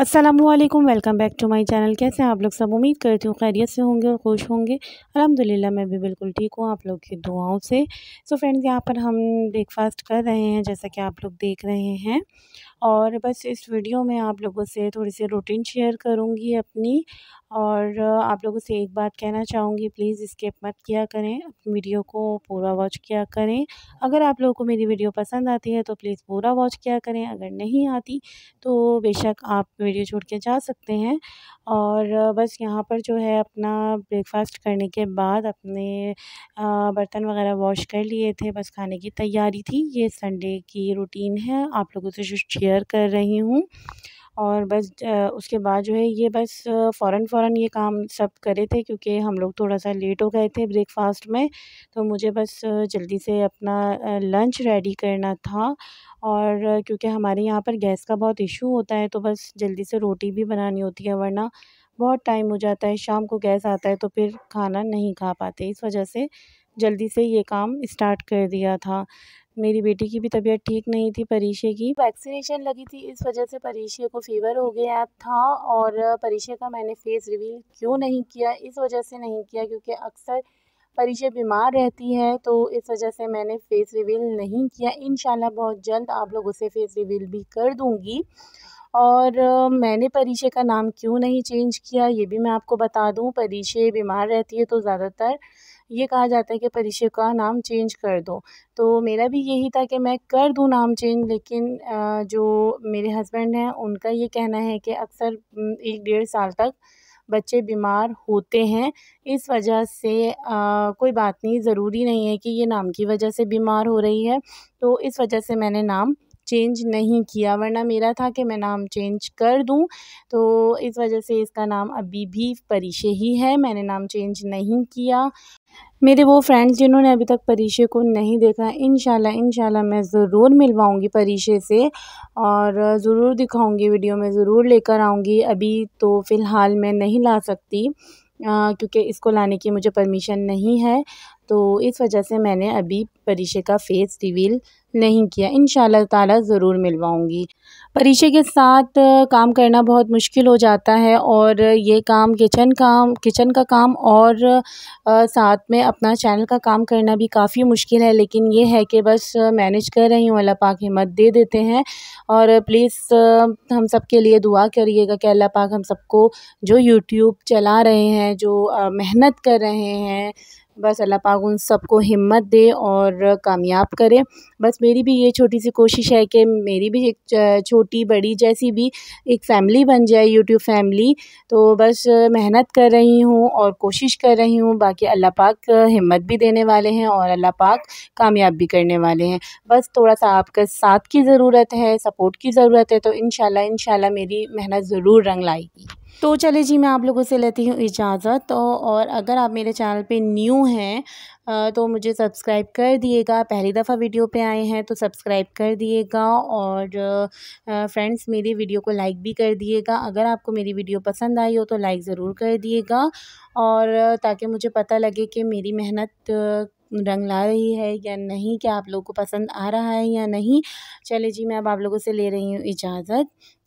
Aslam welcome back to my channel कैसे हैं आप लोग सब उम्मीद करती हूँ खैरियत से होंगे और खुश होंगे अलहमदिल्ला मैं भी बिल्कुल ठीक हूँ आप लोग की दुआओं से सो फ्रेंड्स यहाँ पर हम ब्रेकफास्ट कर रहे हैं जैसा कि आप लोग देख रहे हैं और बस इस वीडियो में आप लोगों से थोड़ी सी रूटीन शेयर करूँगी अपनी और आप लोगों से एक बात कहना चाहूँगी प्लीज़ स्किप मत किया करें वीडियो को पूरा वॉच किया करें अगर आप लोगों को मेरी वीडियो पसंद आती है तो प्लीज़ पूरा वॉच किया करें अगर नहीं आती तो बेशक आप वीडियो छोड़ के जा सकते हैं और बस यहाँ पर जो है अपना ब्रेकफास्ट करने के बाद अपने बर्तन वगैरह वॉश कर लिए थे बस खाने की तैयारी थी ये संडे की रूटीन है आप लोगों से शेयर कर रही हूँ और बस उसके बाद जो है ये बस फ़ौरन फ़ौरन ये काम सब करे थे क्योंकि हम लोग थोड़ा सा लेट हो गए थे ब्रेकफास्ट में तो मुझे बस जल्दी से अपना लंच रेडी करना था और क्योंकि हमारे यहाँ पर गैस का बहुत इशू होता है तो बस जल्दी से रोटी भी बनानी होती है वरना बहुत टाइम हो जाता है शाम को गैस आता है तो फिर खाना नहीं खा पाते इस वजह से जल्दी से ये काम स्टार्ट कर दिया था मेरी बेटी की भी तबीयत ठीक नहीं थी परीक्षे की वैक्सीनेशन लगी थी इस वजह से परीक्षे को फीवर हो गया था और परीक्षे का मैंने फेस रिवील क्यों नहीं किया इस वजह से नहीं किया क्योंकि अक्सर परीक्षे बीमार रहती है तो इस वजह से मैंने फेस रिवील नहीं किया इन बहुत जल्द आप लोग उसे फेस रिवील भी कर दूँगी और मैंने परीक्षे का नाम क्यों नहीं चेंज किया ये भी मैं आपको बता दूँ परीक्षे बीमार रहती है तो ज़्यादातर ये कहा जाता है कि परिषद का नाम चेंज कर दो तो मेरा भी यही था कि मैं कर दूँ नाम चेंज लेकिन जो मेरे हस्बैंड हैं उनका ये कहना है कि अक्सर एक डेढ़ साल तक बच्चे बीमार होते हैं इस वजह से आ, कोई बात नहीं ज़रूरी नहीं है कि ये नाम की वजह से बीमार हो रही है तो इस वजह से मैंने नाम चेंज नहीं किया वरना मेरा था कि मैं नाम चेंज कर दूं तो इस वजह से इसका नाम अभी भी परिशे ही है मैंने नाम चेंज नहीं किया मेरे वो फ्रेंड्स जिन्होंने अभी तक परीशे को नहीं देखा इन इन मैं ज़रूर मिलवाऊंगी परीशे से और ज़रूर दिखाऊंगी वीडियो में ज़रूर लेकर आऊँगी अभी तो फ़िलहाल मैं नहीं ला सकती क्योंकि इसको लाने की मुझे परमिशन नहीं है तो इस वजह से मैंने अभी परीशे का फेस रिवील नहीं किया इन ताला ज़रूर मिलवाऊंगी परीशे के साथ काम करना बहुत मुश्किल हो जाता है और ये काम किचन काम किचन का काम और आ, साथ में अपना चैनल का काम करना भी काफ़ी मुश्किल है लेकिन ये है कि बस मैनेज कर रही हूँ अल्लाह पाक हिम्मत दे देते हैं और प्लीज़ हम सब के लिए दुआ करिएगा कि अल्लाह पाक हम सबको जो यूट्यूब चला रहे हैं जो मेहनत कर रहे हैं बस अल्लाह पाक उन सबको हिम्मत दे और कामयाब करे बस मेरी भी ये छोटी सी कोशिश है कि मेरी भी एक छोटी बड़ी जैसी भी एक फ़ैमिली बन जाए यूट्यूब फ़ैमिली तो बस मेहनत कर रही हूँ और कोशिश कर रही हूँ बाकी अल्लाह पाक हिम्मत भी देने वाले हैं और अल्लाह पाक कामयाब भी करने वाले हैं बस थोड़ा सा आपका साथ की ज़रूरत है सपोर्ट की ज़रूरत है तो इन शाला मेरी मेहनत ज़रूर रंग लाएगी तो चलिए जी मैं आप लोगों से लेती हूँ इजाज़त तो और अगर आप मेरे चैनल पे न्यू हैं तो मुझे सब्सक्राइब कर दिएगा पहली दफ़ा वीडियो पे आए हैं तो सब्सक्राइब कर दिएगा और फ्रेंड्स मेरी वीडियो को लाइक भी कर दिएगा अगर आपको मेरी वीडियो पसंद आई हो तो लाइक ज़रूर कर दिएगा और ताकि मुझे पता लगे कि मेरी मेहनत रंग ला रही है या नहीं क्या आप लोगों को पसंद आ रहा है या नहीं चले जी मैं अब आप लोगों से ले रही हूँ इजाज़त